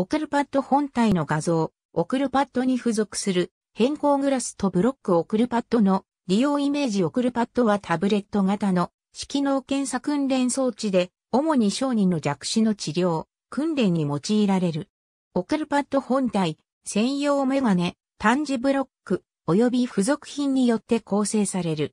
オクルパッド本体の画像、オクルパッドに付属する変更グラスとブロックオクルパッドの利用イメージオクルパッドはタブレット型の色能検査訓練装置で、主に小児の弱視の治療、訓練に用いられる。オクルパッド本体、専用メガネ、単字ブロック、及び付属品によって構成される。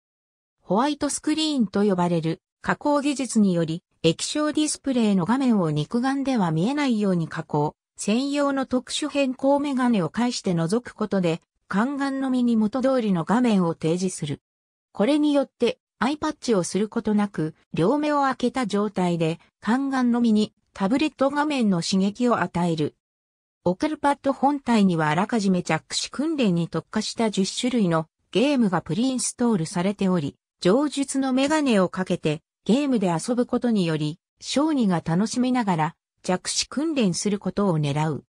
ホワイトスクリーンと呼ばれる加工技術により液晶ディスプレイの画面を肉眼では見えないように加工、専用の特殊変更メガネを介して覗くことで、宦官のみに元通りの画面を提示する。これによって、アイパッチをすることなく、両目を開けた状態で、宦官のみにタブレット画面の刺激を与える。オカルパッド本体にはあらかじめ着手訓練に特化した10種類のゲームがプリインストールされており、上述のメガネをかけてゲームで遊ぶことにより、小児が楽しみながら弱視訓練することを狙う。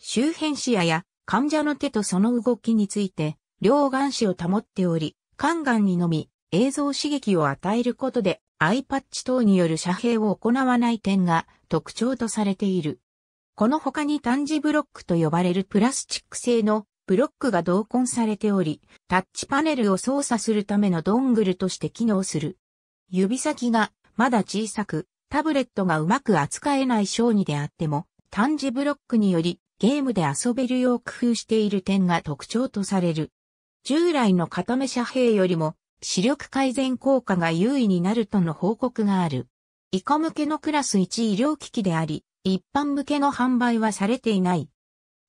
周辺視野や患者の手とその動きについて、両眼視を保っており、肝眼にのみ映像刺激を与えることで、アイパッチ等による遮蔽を行わない点が特徴とされている。この他に単字ブロックと呼ばれるプラスチック製のブロックが同梱されており、タッチパネルを操作するためのドングルとして機能する。指先がまだ小さく、タブレットがうまく扱えない小児であっても、単字ブロックによりゲームで遊べるよう工夫している点が特徴とされる。従来の片目遮蔽よりも視力改善効果が優位になるとの報告がある。以下向けのクラス1医療機器であり、一般向けの販売はされていない。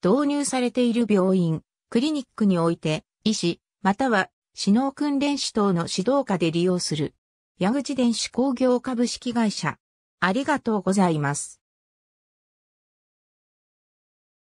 導入されている病院、クリニックにおいて、医師、または、指能訓練士等の指導下で利用する。矢口電子工業株式会社。ありがとうございます。